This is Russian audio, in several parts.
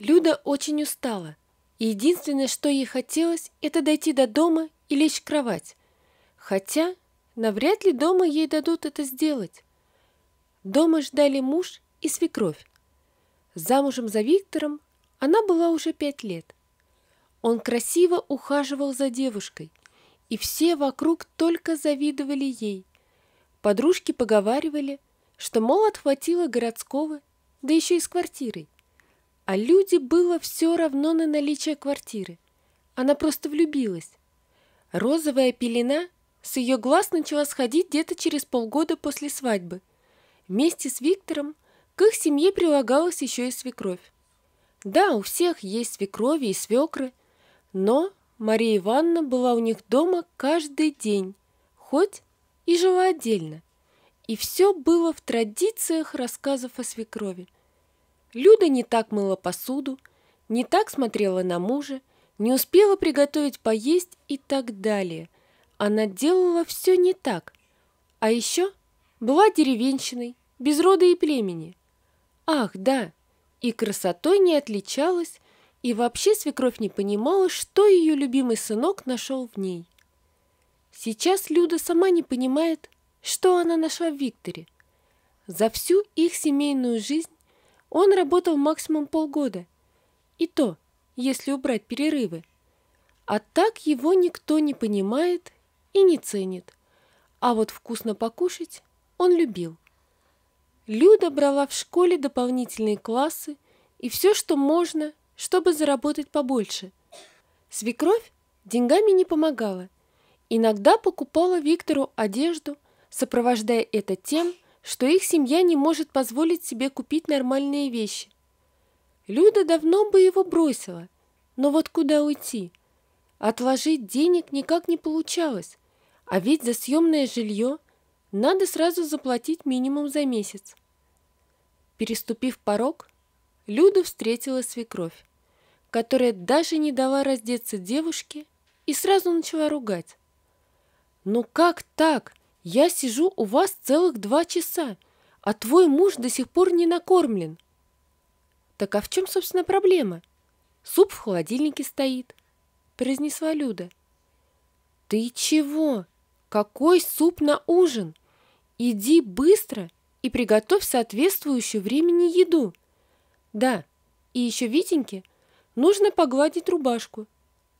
Люда очень устала, и единственное, что ей хотелось, это дойти до дома и лечь в кровать. Хотя навряд ли дома ей дадут это сделать. Дома ждали муж и свекровь. Замужем за Виктором она была уже пять лет. Он красиво ухаживал за девушкой, и все вокруг только завидовали ей. Подружки поговаривали, что, мол, отхватила городского, да еще и с квартирой. А люди было все равно на наличие квартиры. Она просто влюбилась. Розовая пелена с ее глаз начала сходить где-то через полгода после свадьбы. Вместе с Виктором к их семье прилагалась еще и свекровь. Да, у всех есть свекрови и свекры, но Мария Ивановна была у них дома каждый день, хоть и жила отдельно. И все было в традициях рассказов о свекрови – Люда не так мыла посуду, не так смотрела на мужа, не успела приготовить поесть и так далее. Она делала все не так. А еще была деревенщиной, без рода и племени. Ах, да, и красотой не отличалась, и вообще свекровь не понимала, что ее любимый сынок нашел в ней. Сейчас Люда сама не понимает, что она нашла в Викторе. За всю их семейную жизнь он работал максимум полгода. И то, если убрать перерывы. А так его никто не понимает и не ценит. А вот вкусно покушать он любил. Люда брала в школе дополнительные классы и все, что можно, чтобы заработать побольше. Свекровь деньгами не помогала. Иногда покупала Виктору одежду, сопровождая это тем, что что их семья не может позволить себе купить нормальные вещи. Люда давно бы его бросила, но вот куда уйти? Отложить денег никак не получалось, а ведь за съемное жилье надо сразу заплатить минимум за месяц. Переступив порог, Люда встретила свекровь, которая даже не дала раздеться девушке и сразу начала ругать. «Ну как так? Я сижу у вас целых два часа, а твой муж до сих пор не накормлен. Так а в чем, собственно, проблема? Суп в холодильнике стоит, произнесла Люда. Ты чего? Какой суп на ужин? Иди быстро и приготовь соответствующую времени еду. Да, и еще Витеньке нужно погладить рубашку.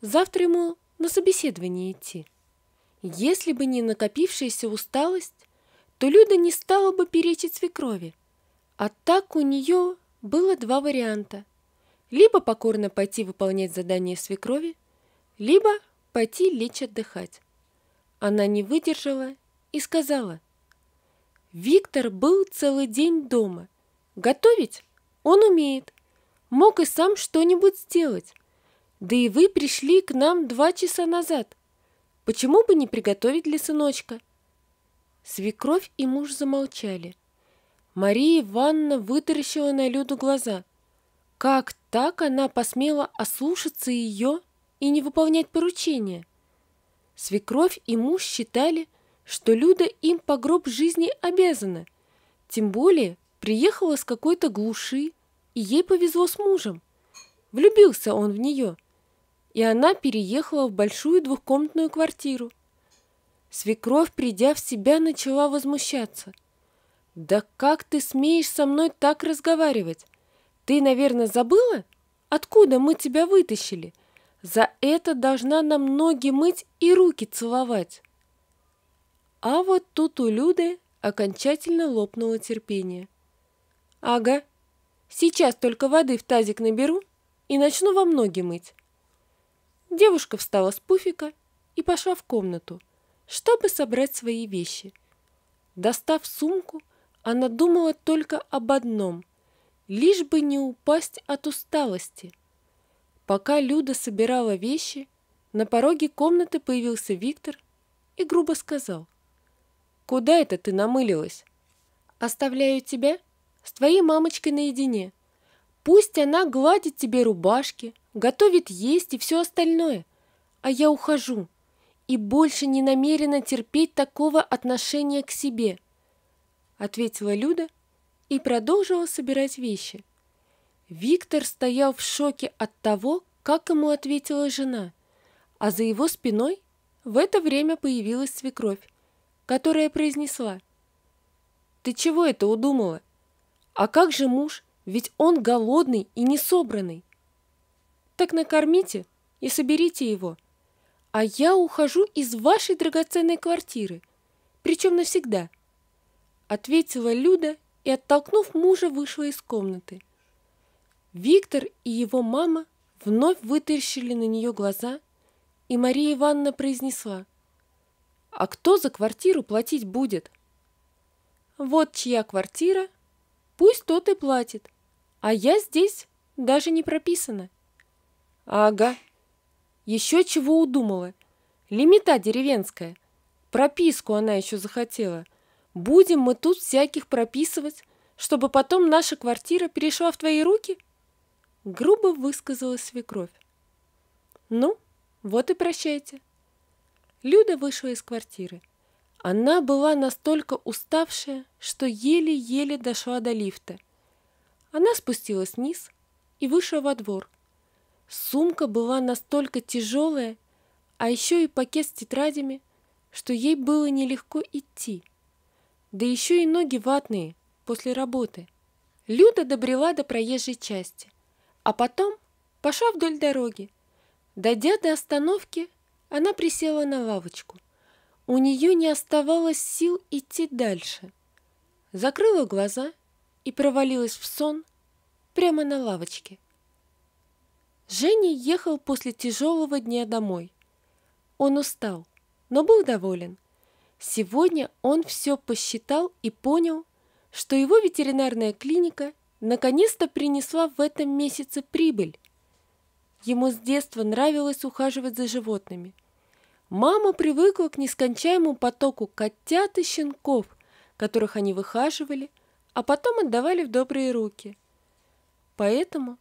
Завтра ему на собеседование идти. Если бы не накопившаяся усталость, то Люда не стала бы перечить свекрови. А так у нее было два варианта. Либо покорно пойти выполнять задание свекрови, либо пойти лечь отдыхать. Она не выдержала и сказала. Виктор был целый день дома. Готовить он умеет. Мог и сам что-нибудь сделать. Да и вы пришли к нам два часа назад. Почему бы не приготовить для сыночка? Свекровь и муж замолчали. Мария Ивановна вытаращила на Люду глаза. Как так она посмела ослушаться ее и не выполнять поручения? Свекровь и муж считали, что Люда им по гроб жизни обязана. Тем более приехала с какой-то глуши, и ей повезло с мужем. Влюбился он в нее – и она переехала в большую двухкомнатную квартиру. Свекровь, придя в себя, начала возмущаться. «Да как ты смеешь со мной так разговаривать? Ты, наверное, забыла, откуда мы тебя вытащили? За это должна нам ноги мыть и руки целовать». А вот тут у Люды окончательно лопнуло терпение. «Ага, сейчас только воды в тазик наберу и начну вам ноги мыть». Девушка встала с пуфика и пошла в комнату, чтобы собрать свои вещи. Достав сумку, она думала только об одном – лишь бы не упасть от усталости. Пока Люда собирала вещи, на пороге комнаты появился Виктор и грубо сказал. «Куда это ты намылилась?» «Оставляю тебя с твоей мамочкой наедине. Пусть она гладит тебе рубашки, готовит есть и все остальное. А я ухожу и больше не намерена терпеть такого отношения к себе», — ответила Люда и продолжила собирать вещи. Виктор стоял в шоке от того, как ему ответила жена, а за его спиной в это время появилась свекровь, которая произнесла «Ты чего это удумала? А как же муж? Ведь он голодный и несобранный!» Так накормите и соберите его. А я ухожу из вашей драгоценной квартиры, причем навсегда», — ответила Люда и, оттолкнув мужа, вышла из комнаты. Виктор и его мама вновь вытащили на нее глаза, и Мария Ивановна произнесла, «А кто за квартиру платить будет?» «Вот чья квартира, пусть тот и платит, а я здесь даже не прописана». Ага. Еще чего удумала. Лимита деревенская. Прописку она еще захотела. Будем мы тут всяких прописывать, чтобы потом наша квартира перешла в твои руки? Грубо высказалась свекровь. Ну, вот и прощайте. Люда вышла из квартиры. Она была настолько уставшая, что еле-еле дошла до лифта. Она спустилась вниз и вышла во двор, Сумка была настолько тяжелая, а еще и пакет с тетрадями, что ей было нелегко идти. Да еще и ноги ватные после работы. Люда добрела до проезжей части, а потом пошла вдоль дороги. Дойдя до остановки, она присела на лавочку. У нее не оставалось сил идти дальше. Закрыла глаза и провалилась в сон прямо на лавочке. Женя ехал после тяжелого дня домой. Он устал, но был доволен. Сегодня он все посчитал и понял, что его ветеринарная клиника наконец-то принесла в этом месяце прибыль. Ему с детства нравилось ухаживать за животными. Мама привыкла к нескончаемому потоку котят и щенков, которых они выхаживали, а потом отдавали в добрые руки. Поэтому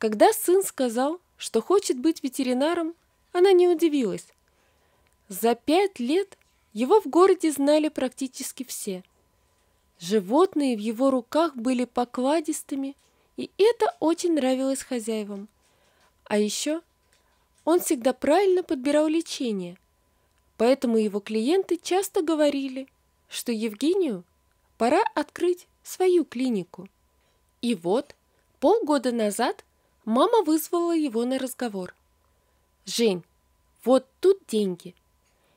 когда сын сказал, что хочет быть ветеринаром, она не удивилась. За пять лет его в городе знали практически все. Животные в его руках были покладистыми, и это очень нравилось хозяевам. А еще он всегда правильно подбирал лечение, поэтому его клиенты часто говорили, что Евгению пора открыть свою клинику. И вот полгода назад Мама вызвала его на разговор. «Жень, вот тут деньги.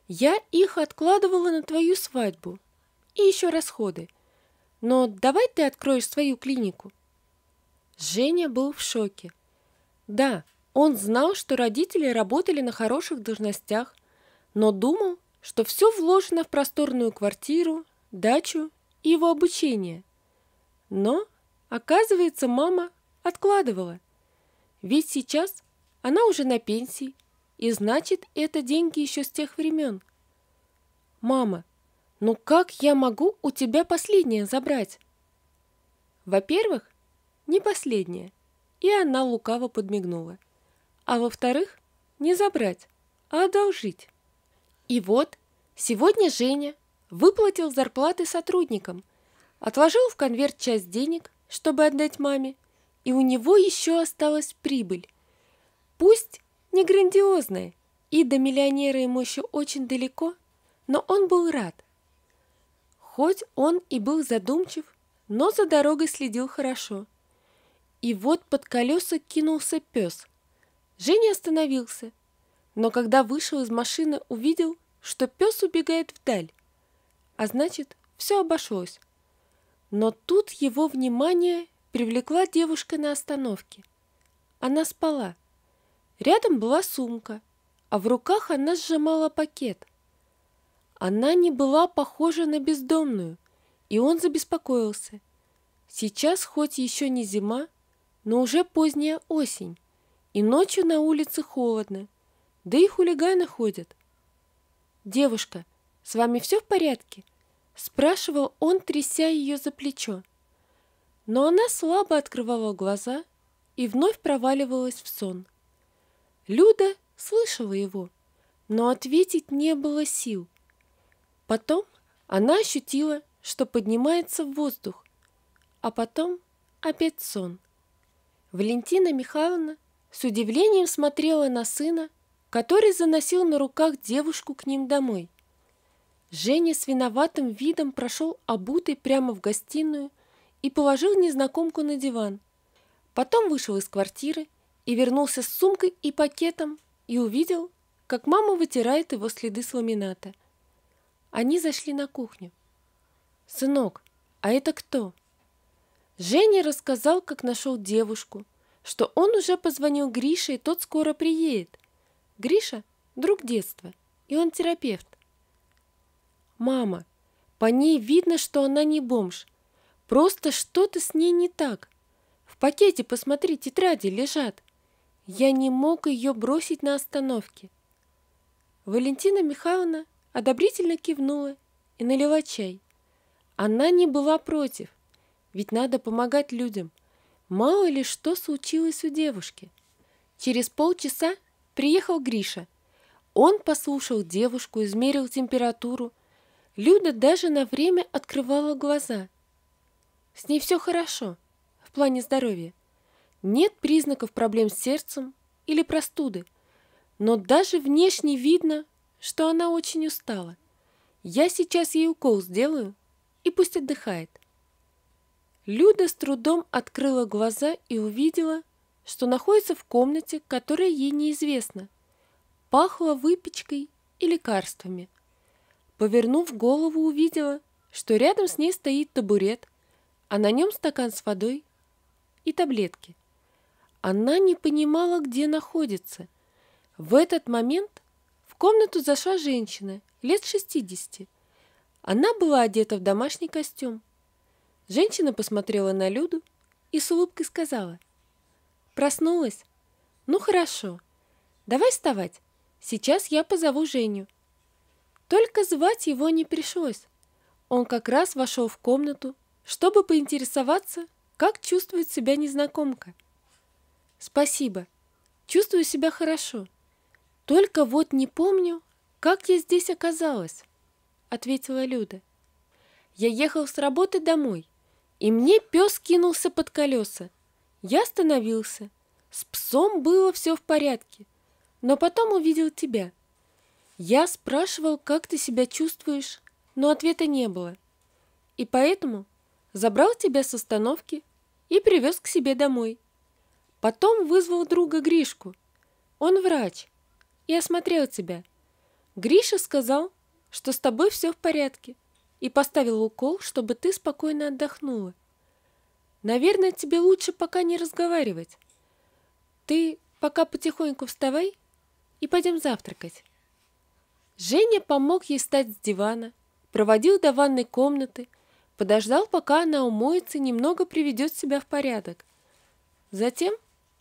Я их откладывала на твою свадьбу и еще расходы. Но давай ты откроешь свою клинику». Женя был в шоке. Да, он знал, что родители работали на хороших должностях, но думал, что все вложено в просторную квартиру, дачу и его обучение. Но, оказывается, мама откладывала – ведь сейчас она уже на пенсии, и значит, это деньги еще с тех времен. Мама, ну как я могу у тебя последнее забрать? Во-первых, не последнее, и она лукаво подмигнула. А во-вторых, не забрать, а одолжить. И вот, сегодня Женя выплатил зарплаты сотрудникам, отложил в конверт часть денег, чтобы отдать маме, и у него еще осталась прибыль. Пусть не грандиозная, и до миллионера ему еще очень далеко, но он был рад. Хоть он и был задумчив, но за дорогой следил хорошо. И вот под колеса кинулся пес. Женя остановился, но когда вышел из машины, увидел, что пес убегает вдаль. А значит, все обошлось. Но тут его внимание привлекла девушка на остановке. Она спала. Рядом была сумка, а в руках она сжимала пакет. Она не была похожа на бездомную, и он забеспокоился. Сейчас хоть еще не зима, но уже поздняя осень, и ночью на улице холодно, да и хулиганы ходят. «Девушка, с вами все в порядке?» – спрашивал он, тряся ее за плечо. Но она слабо открывала глаза и вновь проваливалась в сон. Люда слышала его, но ответить не было сил. Потом она ощутила, что поднимается в воздух, а потом опять сон. Валентина Михайловна с удивлением смотрела на сына, который заносил на руках девушку к ним домой. Женя с виноватым видом прошел обутый прямо в гостиную, и положил незнакомку на диван. Потом вышел из квартиры и вернулся с сумкой и пакетом и увидел, как мама вытирает его следы с ламината. Они зашли на кухню. «Сынок, а это кто?» Женя рассказал, как нашел девушку, что он уже позвонил Грише, и тот скоро приедет. Гриша – друг детства, и он терапевт. «Мама, по ней видно, что она не бомж. Просто что-то с ней не так. В пакете, посмотри, тетради лежат. Я не мог ее бросить на остановке. Валентина Михайловна одобрительно кивнула и налила чай. Она не была против, ведь надо помогать людям. Мало ли что случилось у девушки. Через полчаса приехал Гриша. Он послушал девушку, измерил температуру. Люда даже на время открывала глаза. С ней все хорошо в плане здоровья. Нет признаков проблем с сердцем или простуды, но даже внешне видно, что она очень устала. Я сейчас ей укол сделаю, и пусть отдыхает. Люда с трудом открыла глаза и увидела, что находится в комнате, которая ей неизвестна. Пахло выпечкой и лекарствами. Повернув голову, увидела, что рядом с ней стоит табурет, а на нем стакан с водой и таблетки. Она не понимала, где находится. В этот момент в комнату зашла женщина, лет 60. Она была одета в домашний костюм. Женщина посмотрела на Люду и с улыбкой сказала. «Проснулась? Ну хорошо. Давай вставать. Сейчас я позову Женю». Только звать его не пришлось. Он как раз вошел в комнату чтобы поинтересоваться, как чувствует себя незнакомка. Спасибо. Чувствую себя хорошо. Только вот не помню, как я здесь оказалась, ответила Люда. Я ехал с работы домой, и мне пес кинулся под колеса. Я остановился. С псом было все в порядке, но потом увидел тебя. Я спрашивал, как ты себя чувствуешь, но ответа не было. И поэтому забрал тебя с остановки и привез к себе домой. Потом вызвал друга Гришку. Он врач. И осмотрел тебя. Гриша сказал, что с тобой все в порядке, и поставил укол, чтобы ты спокойно отдохнула. Наверное, тебе лучше пока не разговаривать. Ты пока потихоньку вставай и пойдем завтракать. Женя помог ей встать с дивана, проводил до ванной комнаты – подождал, пока она умоется и немного приведет себя в порядок. Затем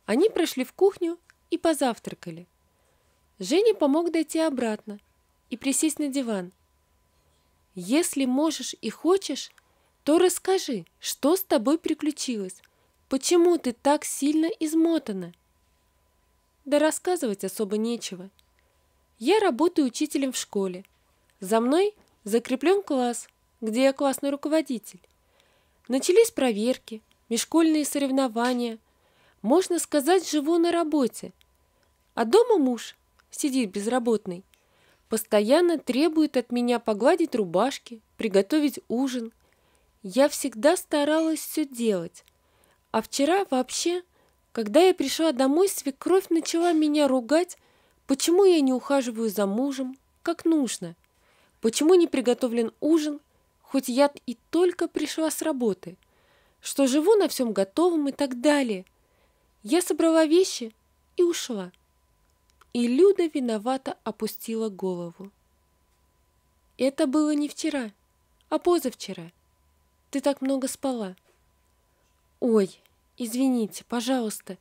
они прошли в кухню и позавтракали. Женя помог дойти обратно и присесть на диван. «Если можешь и хочешь, то расскажи, что с тобой приключилось, почему ты так сильно измотана?» «Да рассказывать особо нечего. Я работаю учителем в школе. За мной закреплен класс, где я классный руководитель. Начались проверки, межшкольные соревнования. Можно сказать, живу на работе. А дома муж сидит безработный. Постоянно требует от меня погладить рубашки, приготовить ужин. Я всегда старалась все делать. А вчера вообще, когда я пришла домой, свекровь начала меня ругать, почему я не ухаживаю за мужем, как нужно, почему не приготовлен ужин – хоть я и только пришла с работы, что живу на всем готовом и так далее. Я собрала вещи и ушла. И Люда виновато опустила голову. Это было не вчера, а позавчера. Ты так много спала. Ой, извините, пожалуйста,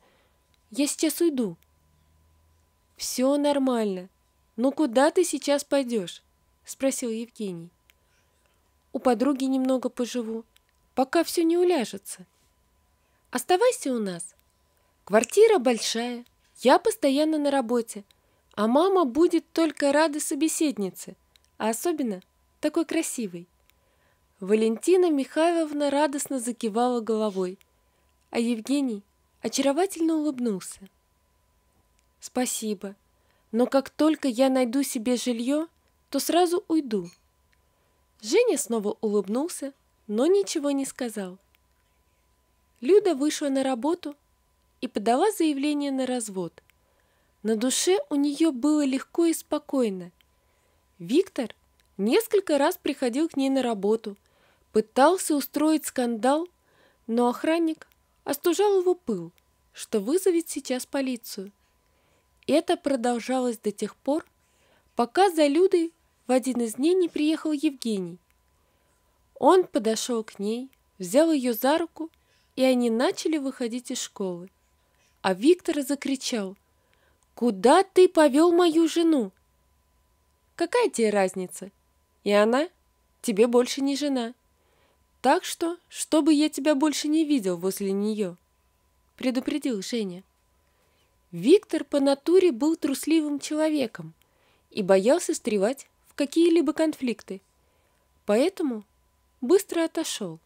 я сейчас уйду. Все нормально. Ну куда ты сейчас пойдешь? Спросил Евгений у подруги немного поживу, пока все не уляжется. Оставайся у нас. Квартира большая, я постоянно на работе, а мама будет только рада собеседнице, а особенно такой красивой. Валентина Михайловна радостно закивала головой, а Евгений очаровательно улыбнулся. «Спасибо, но как только я найду себе жилье, то сразу уйду», Женя снова улыбнулся, но ничего не сказал. Люда вышла на работу и подала заявление на развод. На душе у нее было легко и спокойно. Виктор несколько раз приходил к ней на работу, пытался устроить скандал, но охранник остужал его пыл, что вызовет сейчас полицию. Это продолжалось до тех пор, пока за Людой в один из дней не приехал Евгений. Он подошел к ней, взял ее за руку, и они начали выходить из школы. А Виктор закричал, «Куда ты повел мою жену?» «Какая тебе разница? И она тебе больше не жена. Так что, чтобы я тебя больше не видел возле нее», — предупредил Женя. Виктор по натуре был трусливым человеком и боялся стревать в какие-либо конфликты. Поэтому быстро отошел.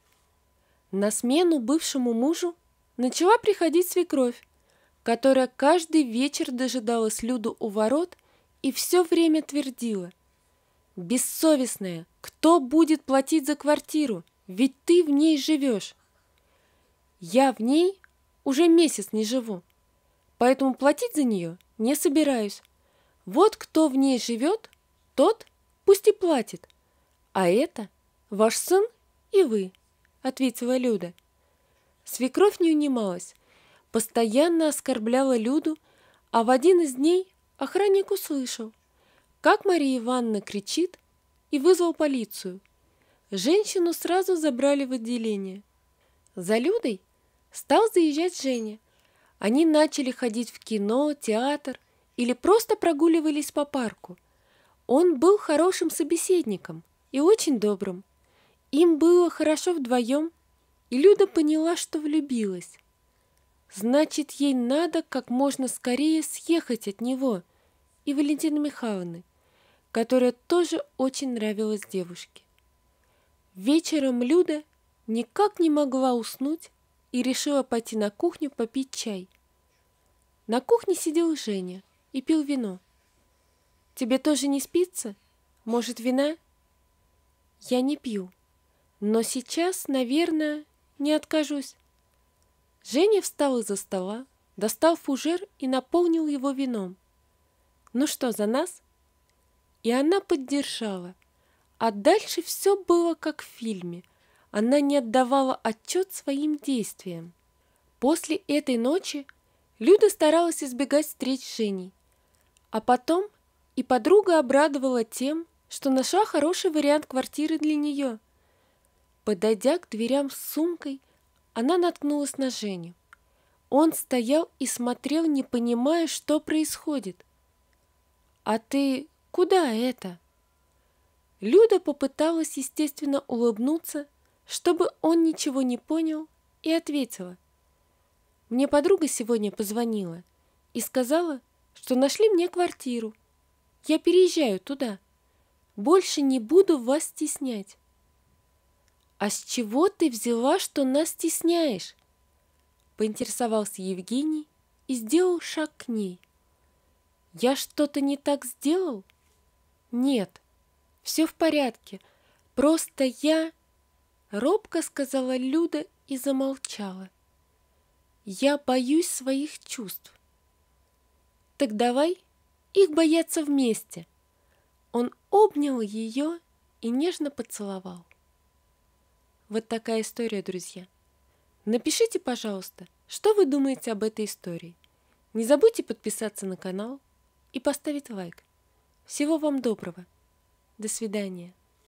На смену бывшему мужу начала приходить свекровь, которая каждый вечер дожидалась Люду у ворот и все время твердила. «Бессовестная, кто будет платить за квартиру? Ведь ты в ней живешь». «Я в ней уже месяц не живу, поэтому платить за нее не собираюсь. Вот кто в ней живет, тот Пусть и платит. А это ваш сын и вы, ответила Люда. Свекровь не унималась, постоянно оскорбляла Люду, а в один из дней охранник услышал, как Мария Ивановна кричит и вызвал полицию. Женщину сразу забрали в отделение. За Людой стал заезжать Женя. Они начали ходить в кино, театр или просто прогуливались по парку – он был хорошим собеседником и очень добрым. Им было хорошо вдвоем, и Люда поняла, что влюбилась. Значит, ей надо как можно скорее съехать от него и Валентины Михайловны, которая тоже очень нравилась девушке. Вечером Люда никак не могла уснуть и решила пойти на кухню попить чай. На кухне сидел Женя и пил вино. Тебе тоже не спится? Может, вина? Я не пью. Но сейчас, наверное, не откажусь. Женя встал из-за стола, достал фужер и наполнил его вином. Ну что, за нас? И она поддержала. А дальше все было как в фильме. Она не отдавала отчет своим действиям. После этой ночи Люда старалась избегать встреч с Женей. А потом и подруга обрадовала тем, что нашла хороший вариант квартиры для нее. Подойдя к дверям с сумкой, она наткнулась на Женю. Он стоял и смотрел, не понимая, что происходит. «А ты куда это?» Люда попыталась, естественно, улыбнуться, чтобы он ничего не понял, и ответила. «Мне подруга сегодня позвонила и сказала, что нашли мне квартиру». Я переезжаю туда. Больше не буду вас стеснять». «А с чего ты взяла, что нас стесняешь?» Поинтересовался Евгений и сделал шаг к ней. «Я что-то не так сделал?» «Нет, все в порядке. Просто я...» Робко сказала Люда и замолчала. «Я боюсь своих чувств». «Так давай их боятся вместе. Он обнял ее и нежно поцеловал. Вот такая история, друзья. Напишите, пожалуйста, что вы думаете об этой истории. Не забудьте подписаться на канал и поставить лайк. Всего вам доброго. До свидания.